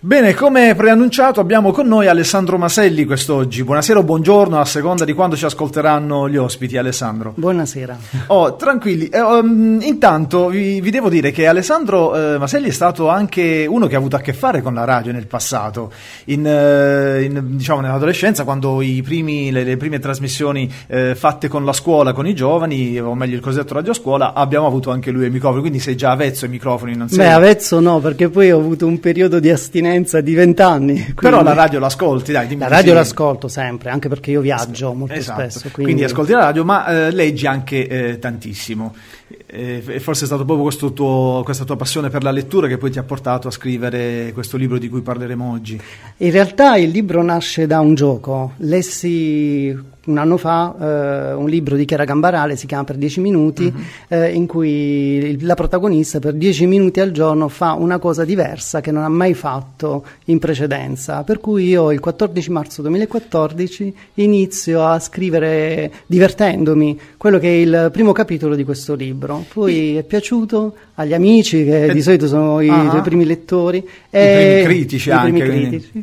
Bene, come preannunciato abbiamo con noi Alessandro Maselli quest'oggi. Buonasera o buongiorno, a seconda di quando ci ascolteranno gli ospiti, Alessandro. Buonasera. Oh, tranquilli. Eh, um, intanto vi, vi, devo dire che Alessandro eh, Maselli è stato anche uno che ha avuto a che fare con la radio nel passato, in, eh, in, diciamo nell'adolescenza, quando primi, le, le, prime trasmissioni eh, fatte con la scuola, con i giovani, o meglio il cosiddetto radio scuola, abbiamo avuto anche lui ai microfoni, quindi sei già avvezzo ai microfoni, non sei? Beh, avvezzo no, perché poi ho avuto un periodo di astinenza pertinenza di vent'anni. Però la radio l'ascolti, dai. La radio sì. l'ascolto sempre, anche perché io viaggio esatto, molto esatto. spesso. Quindi... quindi... ascolti la radio, ma eh, leggi anche eh, tantissimo. E forse è stato proprio tuo, questa tua passione per la lettura che poi ti ha portato a scrivere questo libro di cui parleremo oggi. In realtà il libro nasce da un gioco. Lessi un anno fa eh, un libro di Chiara Gambarale, si chiama Per dieci minuti, mm-hmm. eh, in cui la protagonista per dieci minuti al giorno fa una cosa diversa che non ha mai fatto in precedenza. Per cui io il 14 marzo 2014 inizio a scrivere divertendomi quello che è il primo capitolo di questo libro libro, poi è piaciuto agli amici che eh, di solito sono i uh-huh. primi lettori. I primi critici i anche. Primi critici.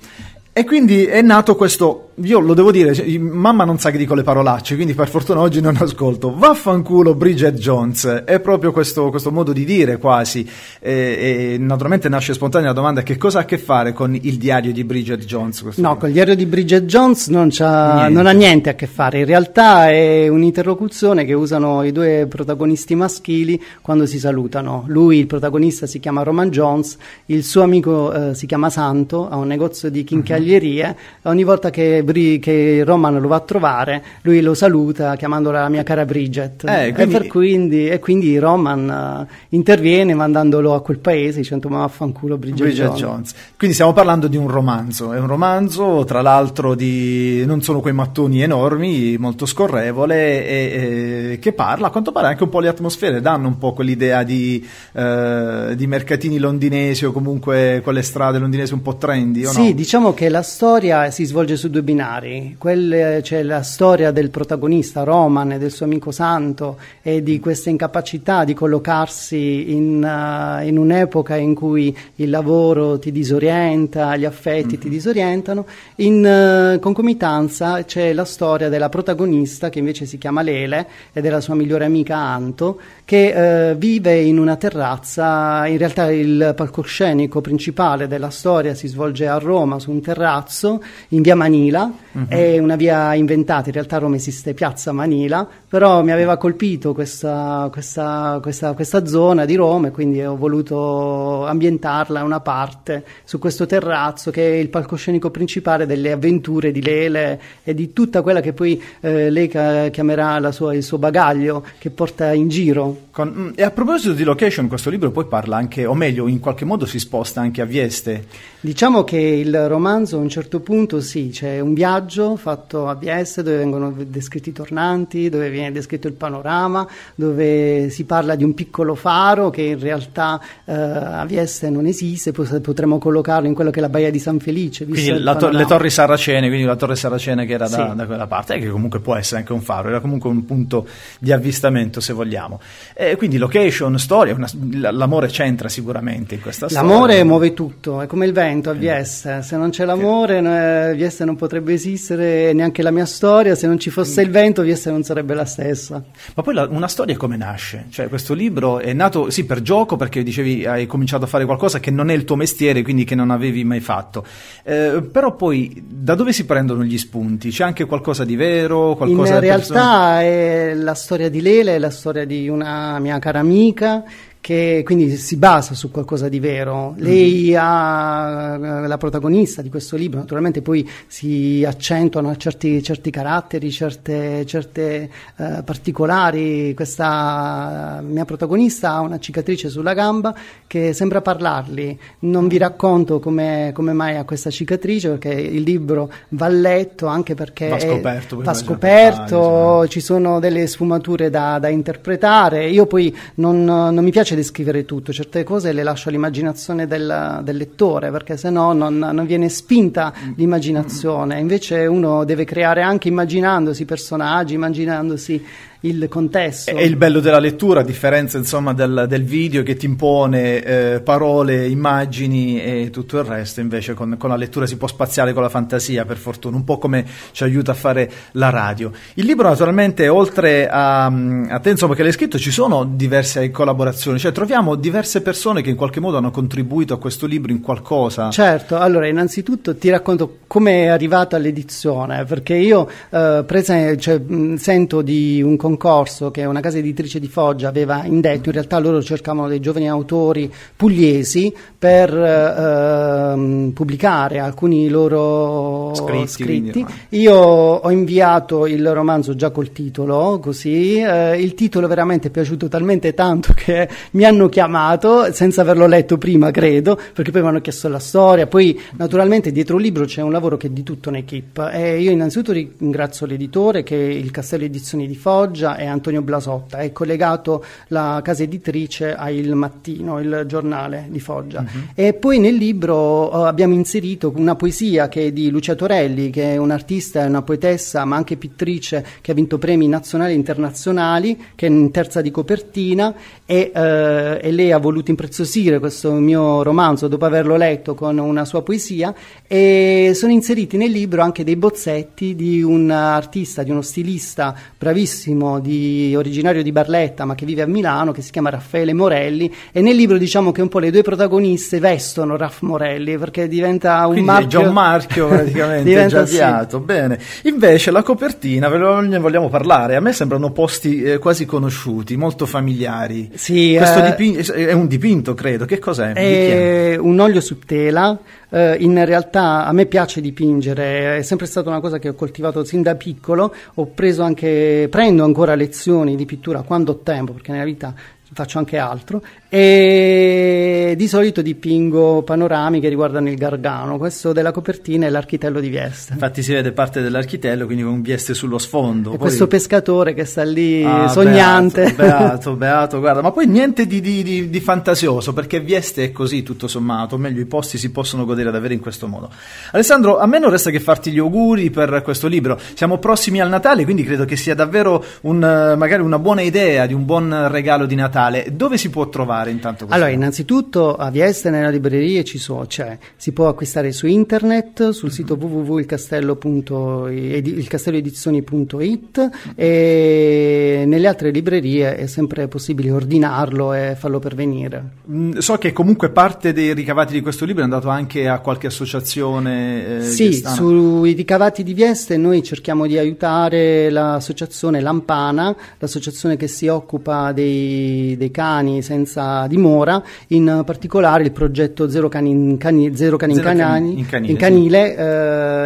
E quindi è nato questo, io lo devo dire, mamma non sa che dico le parolacce, quindi per fortuna oggi non ascolto. Vaffanculo Bridget Jones, è proprio questo, questo modo di dire quasi. E, e, naturalmente nasce spontanea la domanda che cosa ha a che fare con il diario di Bridget Jones? No, con il diario di Bridget Jones non, niente. non, ha niente a che fare, in realtà è un'interlocuzione che usano i due protagonisti maschili quando si salutano. Lui, il protagonista, si chiama Roman Jones, il suo amico eh, si chiama Santo, ha un negozio di chincagliere. Mm-hmm cavalleria, ogni volta che, Bri- che, Roman lo va a trovare, lui lo saluta chiamandola la mia cara Bridget. Eh, quindi... E, quindi, e, quindi, Roman uh, interviene mandandolo a quel paese dicendo ma vaffanculo Bridget, Bridget Jones. Jones. Quindi stiamo parlando di un romanzo, è un romanzo tra l'altro di non sono quei mattoni enormi, molto scorrevole e, e che parla, a quanto pare anche un po' le atmosfere, danno un po' quell'idea di, eh, di mercatini londinesi o comunque quelle strade londinesi un po' trendy. sì, no? diciamo che la storia si svolge su due binari. Quelle, c'è la storia del protagonista Roman e del suo amico Santo e di questa incapacità di collocarsi in, uh, in un'epoca in cui il lavoro ti disorienta, gli affetti mm-hmm. ti mhm. disorientano. In uh, concomitanza c'è la storia della protagonista che invece si chiama Lele e della sua migliore amica Anto che uh, vive in una terrazza. In realtà il palcoscenico principale della storia si svolge a Roma su un terrazzo Terrazzo in via Manila, uh-huh. è una via inventata, in realtà a Roma esiste Piazza Manila, però mi aveva colpito questa, questa, questa, questa zona di Roma e quindi ho voluto ambientarla una parte su questo terrazzo che è il palcoscenico principale delle avventure di Lele e di tutta quella che poi eh, lei ca- chiamerà sua, il suo bagaglio che porta in giro. Con, mm, e a proposito di location, questo libro poi parla anche, o meglio, in qualche modo si sposta anche a Vieste. Diciamo che il romanzo senso a un certo punto sì, c'è un viaggio fatto a BS dove vengono descritti i tornanti, dove viene descritto il panorama, dove si parla di un piccolo faro che in realtà eh, a BS non esiste, potremmo collocarlo in quello che è la baia di San Felice. Quindi to- le torri saracene, quindi la torre saracene che era da, sì. da quella parte, e che comunque può essere anche un faro, era comunque un punto di avvistamento se vogliamo. Eh, quindi location, storia, una, l'amore c'entra sicuramente in questa storia. L'amore muove tutto, è come il vento, a AVS, se non c'è l'amore amore, Vieste non potrebbe esistere neanche la mia storia, se non ci fosse il vento Vieste non sarebbe la stessa. Ma poi la, una storia come nasce? Cioè questo libro è nato sì per gioco perché dicevi hai cominciato a fare qualcosa che non è il tuo mestiere, quindi che non avevi mai fatto, eh, però poi da dove si prendono gli spunti? C'è anche qualcosa di vero? Qualcosa In realtà persona... è la storia di Lele, è la storia di una mia cara amica che quindi si basa su qualcosa di vero. Mm-hmm. Lei mm. ha eh, la protagonista di questo libro, naturalmente poi si accentuano certi, certi caratteri, certe, certe eh, particolari. Questa eh, mia protagonista ha una cicatrice sulla gamba che sembra parlarli. Non vi mm. racconto come, mai ha questa cicatrice perché il libro va letto anche perché va scoperto, va scoperto parli, ci sono delle sfumature da, da interpretare. Io poi non, non mi piace piace descrivere tutto, certe cose le lascio all'immaginazione del, del lettore perché se no non, non viene spinta l'immaginazione, invece uno deve creare anche immaginandosi personaggi, immaginandosi il contesto. È il bello della lettura, a differenza insomma, del, del, video che ti impone eh, parole, immagini e tutto il resto, invece con, con, la lettura si può spaziare con la fantasia, per fortuna, un po' come ci aiuta a fare la radio. Il libro naturalmente, oltre a, a te insomma, che l'hai scritto, ci sono diverse collaborazioni, cioè troviamo diverse persone che in qualche modo hanno contribuito a questo libro in qualcosa. Certo, allora innanzitutto ti racconto come è arrivata l'edizione, perché io eh, prese, cioè, mh, sento di un congresso concorso che una casa editrice di Foggia aveva indetto, in realtà loro cercavano dei giovani autori pugliesi per eh, pubblicare alcuni loro scritti. scritti. Io ho inviato il romanzo già col titolo, così eh, il titolo veramente è piaciuto talmente tanto che mi hanno chiamato senza averlo letto prima, credo, perché poi mi hanno chiesto la storia, poi naturalmente dietro il libro c'è un lavoro che è di tutta un'equipe e io innanzitutto ringrazio l'editore che è il Castello Edizioni di Foggia Foggia è Antonio Blasotta, è collegato la casa editrice a Il Mattino, il giornale di Foggia. Uh-huh. E poi nel libro uh, abbiamo inserito una poesia che è di Lucia Torelli, che è un'artista e una poetessa, ma anche pittrice, che ha vinto premi nazionali e internazionali, che è in terza di copertina, e, uh, e lei ha voluto impreziosire questo mio romanzo dopo averlo letto con una sua poesia e sono inseriti nel libro anche dei bozzetti di un artista, di uno stilista bravissimo bravissimo diciamo, di, originario di Barletta ma che vive a Milano che si chiama Raffaele Morelli e nel libro diciamo che un po' le due protagoniste vestono Raff Morelli perché diventa un Quindi marchio è già un marchio praticamente diventa, già avviato sì. bene invece la copertina ve ne vogliamo parlare a me sembrano posti eh, quasi conosciuti molto familiari sì, questo eh, dipinto, eh, è un dipinto credo che cos'è? è un olio su tela eh, in realtà a me piace dipingere è sempre stata una cosa che ho coltivato sin da piccolo ho preso anche prendo ancora lezioni di pittura quando ho tempo, perché nella vita faccio anche altro e di solito dipingo panorami che riguardano il Gargano questo della copertina è l'architello di Vieste infatti si vede parte dell'architello quindi con Vieste sullo sfondo e poi... questo pescatore che sta lì ah, sognante beato, beato, beato guarda ma poi niente di, di, di, di, fantasioso perché Vieste è così tutto sommato o meglio i posti si possono godere davvero in questo modo Alessandro a me non resta che farti gli auguri per questo libro siamo prossimi al Natale quindi credo che sia davvero un, eh, magari una buona idea di un buon regalo di Natale locale, dove si può trovare intanto? Allora, libro? innanzitutto a Vieste nella libreria ci sono, c'è, si può acquistare su internet, sul mm-hmm. sito mhm. www.ilcastelloedizioni.it mhm. e nelle altre librerie è sempre possibile ordinarlo e farlo pervenire. Mm, so che comunque parte dei ricavati di questo libro è andato anche a qualche associazione. Eh, sì, viestana. sui ricavati di Vieste noi cerchiamo di aiutare l'associazione Lampana, l'associazione che si occupa dei dei, cani senza dimora, in particolare il progetto Zero Cani in, cani, zero cani zero in, canani, in Canile, in canile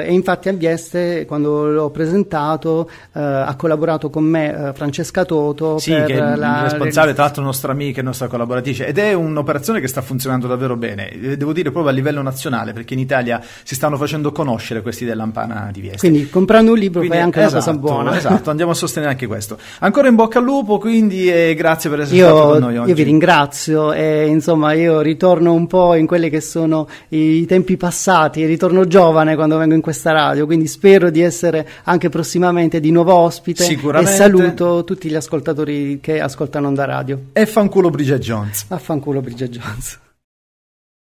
sì. eh, e infatti a Vieste, quando l'ho presentato eh, ha collaborato con me eh, Francesca Toto sì, che è la responsabile tra l'altro nostra amica e nostra collaboratrice ed è un'operazione che sta funzionando davvero bene eh, devo dire proprio a livello nazionale perché in Italia si stanno facendo conoscere questi dell'Ampana di Vieste quindi comprando un libro quindi, fai anche esatto, una cosa esatto, buona esatto andiamo a sostenere anche questo ancora in bocca al lupo quindi e grazie per essere Io io, io vi ringrazio e insomma io ritorno un po' in quelli che sono i tempi passati, ritorno giovane quando vengo in questa radio, quindi spero di essere anche prossimamente di nuovo ospite e saluto tutti gli ascoltatori che ascoltano da radio. E fanculo Bridget Jones. Affanculo Bridget Jones.